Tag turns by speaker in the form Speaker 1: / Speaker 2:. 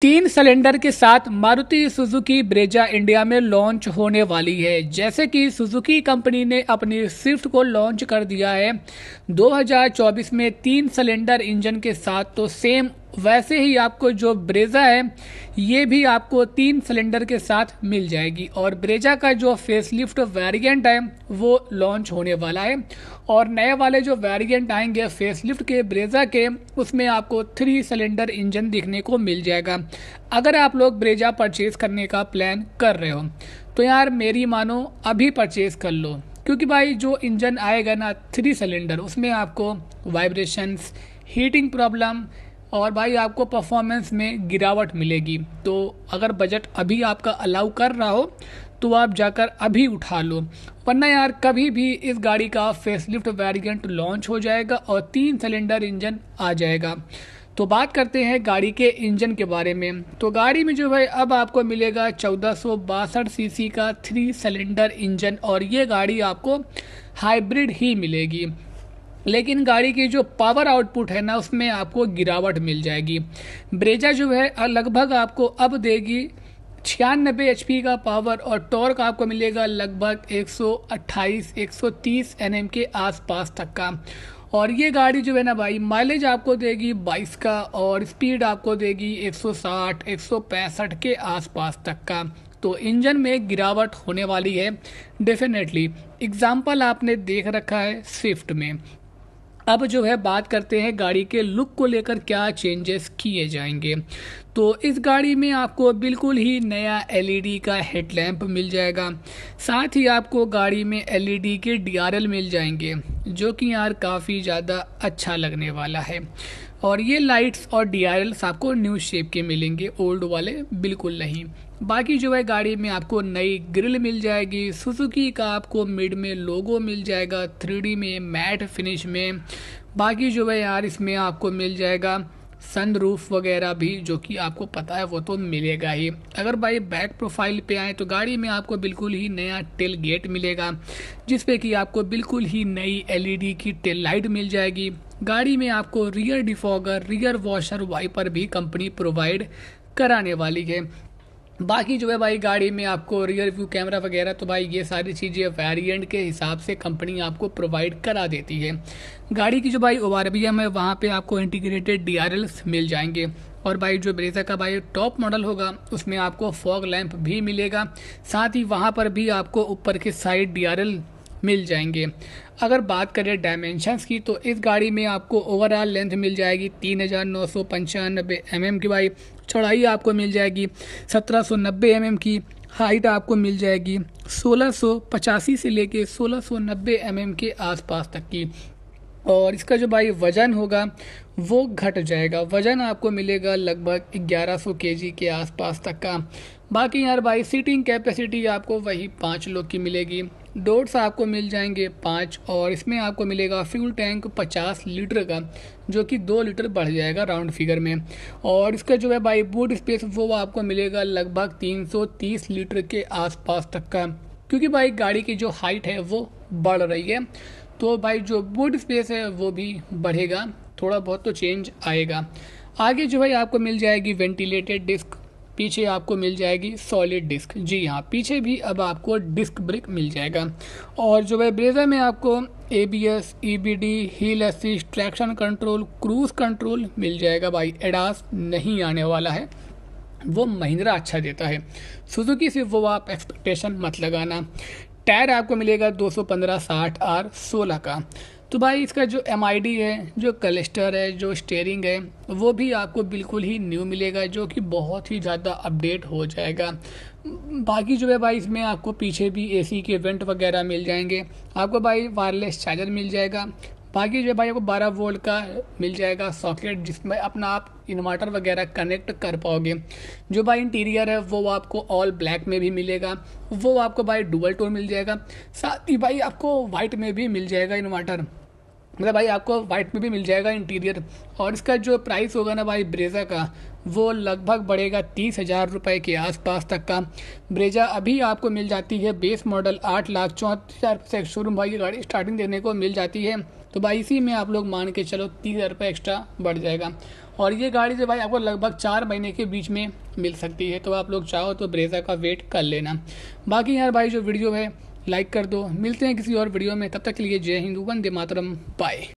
Speaker 1: तीन सिलेंडर के साथ मारुति सुजुकी ब्रेजा इंडिया में लॉन्च होने वाली है जैसे कि सुजुकी कंपनी ने अपनी स्विफ्ट को लॉन्च कर दिया है 2024 में तीन सिलेंडर इंजन के साथ तो सेम वैसे ही आपको जो ब्रेजा है ये भी आपको तीन सिलेंडर के साथ मिल जाएगी और ब्रेजा का जो फेसलिफ्ट वेरिएंट है वो लॉन्च होने वाला है और नए वाले जो वेरिएंट आएंगे फेसलिफ्ट के ब्रेजा के उसमें आपको थ्री सिलेंडर इंजन दिखने को मिल जाएगा अगर आप लोग ब्रेजा परचेज़ करने का प्लान कर रहे हो तो यार मेरी मानो अभी परचेज़ कर लो क्योंकि भाई जो इंजन आएगा ना थ्री सिलेंडर उसमें आपको वाइब्रेशंस हीटिंग प्रॉब्लम और भाई आपको परफॉर्मेंस में गिरावट मिलेगी तो अगर बजट अभी आपका अलाउ कर रहा हो तो आप जाकर अभी उठा लो वरना यार कभी भी इस गाड़ी का फेसलिफ्ट वेरिएंट लॉन्च हो जाएगा और तीन सिलेंडर इंजन आ जाएगा तो बात करते हैं गाड़ी के इंजन के बारे में तो गाड़ी में जो है अब आपको मिलेगा चौदह सीसी का थ्री सिलेंडर इंजन और ये गाड़ी आपको हाइब्रिड ही मिलेगी लेकिन गाड़ी की जो पावर आउटपुट है ना उसमें आपको गिरावट मिल जाएगी ब्रेजा जो है लगभग आपको अब देगी छियानबे एच का पावर और टॉर्क आपको मिलेगा लगभग 128 130 एनएम के आसपास तक का और ये गाड़ी जो है ना भाई माइलेज आपको देगी 22 का और स्पीड आपको देगी 160 165 के आसपास तक का तो इंजन में गिरावट होने वाली है डेफिनेटली एग्ज़ाम्पल आपने देख रखा है स्विफ्ट में अब जो है बात करते हैं गाड़ी के लुक को लेकर क्या चेंजेस किए जाएंगे तो इस गाड़ी में आपको बिल्कुल ही नया एलईडी e का हेडलैम्प मिल जाएगा साथ ही आपको गाड़ी में एलईडी e के डीआरएल मिल जाएंगे जो कि यार काफ़ी ज़्यादा अच्छा लगने वाला है और ये लाइट्स और डी आपको न्यू शेप के मिलेंगे ओल्ड वाले बिल्कुल नहीं बाकी जो है गाड़ी में आपको नई ग्रिल मिल जाएगी सुजुकी का आपको मिड में लोगो मिल जाएगा थ्री में मैट फिनिश में बाकी जो है यार इसमें आपको मिल जाएगा सनरूफ वगैरह भी जो कि आपको पता है वो तो मिलेगा ही अगर भाई बैक प्रोफाइल पे आए तो गाड़ी में आपको बिल्कुल ही नया टेल गेट मिलेगा जिस पे कि आपको बिल्कुल ही नई एलईडी e की टेल लाइट मिल जाएगी गाड़ी में आपको rear defogger rear washer wiper भी कंपनी प्रोवाइड कराने वाली है बाकी जो है भाई गाड़ी में आपको रियर व्यू कैमरा वगैरह तो भाई ये सारी चीज़ें वेरिएंट के हिसाब से कंपनी आपको प्रोवाइड करा देती है गाड़ी की जो भाई ओ आर है वहाँ पे आपको इंटीग्रेटेड डी मिल जाएंगे और भाई जो ब्रेजा का भाई टॉप मॉडल होगा उसमें आपको फॉग लैंप भी मिलेगा साथ ही वहाँ पर भी आपको ऊपर के साइड डी मिल जाएंगे अगर बात करें डायमेंशंस की तो इस गाड़ी में आपको ओवरऑल लेंथ मिल जाएगी तीन हज़ार नौ सौ पंचानबे एम एम की भाई चौड़ाई आपको मिल जाएगी सत्रह सौ नब्बे एम एम की हाइट आपको मिल जाएगी सोलह सौ पचासी से लेके सोलह सौ नब्बे एम एम के आसपास तक की और इसका जो भाई वज़न होगा वो घट जाएगा वज़न आपको मिलेगा लगभग 1100 जी के आसपास तक का बाकी यार भाई सीटिंग कैपेसिटी आपको वही पाँच लोग की मिलेगी डोर्स आपको मिल जाएंगे पाँच और इसमें आपको मिलेगा फ्यूल टैंक पचास लीटर का जो कि दो लीटर बढ़ जाएगा राउंड फिगर में और इसका जो है बाई बूट स्पेस वो आपको मिलेगा लगभग 330 लीटर के आसपास तक का क्योंकि भाई गाड़ी की जो हाइट है वो बढ़ रही है तो भाई जो बूट स्पेस है वो भी बढ़ेगा थोड़ा बहुत तो चेंज आएगा आगे जो है आपको मिल जाएगी वेंटिलेटेड डिस्क पीछे आपको मिल जाएगी सॉलिड डिस्क जी हाँ पीछे भी अब आपको डिस्क ब्रेक मिल जाएगा और जो है ब्रेजर में आपको A B S E B D hill assist traction control cruise control मिल जाएगा भाई एडास नहीं आने वाला है वो महिंद्रा अच्छा देता है सुजुकी से वो आप एक्सपेक्टेशन मत लगाना टायर आपको मिलेगा 215 60 आर 16 का तो भाई इसका जो एम है जो कलस्टर है जो स्टेयरिंग है वो भी आपको बिल्कुल ही न्यू मिलेगा जो कि बहुत ही ज़्यादा अपडेट हो जाएगा बाकी जो है भाई इसमें आपको पीछे भी एसी के वेंट वगैरह मिल जाएंगे आपको भाई वायरलेस चार्जर मिल जाएगा बाकी जो है भाई आपको 12 वोल्ट का मिल जाएगा सॉकेट जिसमें अपना आप इन्वर्टर वगैरह कनेक्ट कर पाओगे जो भाई इंटीरियर है वो आपको ऑल ब्लैक में भी मिलेगा वो आपको भाई डुबल टोन मिल जाएगा साथ ही भाई आपको वाइट में भी मिल जाएगा इन्वर्टर मतलब भाई आपको वाइट में भी मिल जाएगा इंटीरियर और इसका जो प्राइस होगा ना भाई ब्रेज़ा का वो लगभग बढ़ेगा तीस हज़ार रुपये के आसपास तक का ब्रेजा अभी आपको मिल जाती है बेस मॉडल आठ लाख चौंतीस हज़ार से शोरूम भाई की गाड़ी स्टार्टिंग देने को मिल जाती है तो भाई इसी में आप लोग मान के चलो तीस हज़ार रुपये एक्स्ट्रा बढ़ जाएगा और ये गाड़ी जो भाई आपको लगभग चार महीने के बीच में मिल सकती है तो आप लोग चाहो तो ब्रेजा का वेट कर लेना बाकी यार भाई जो वीडियो है लाइक कर दो मिलते हैं किसी और वीडियो में तब तक के लिए जय हिंदू वंदे मातरम बाय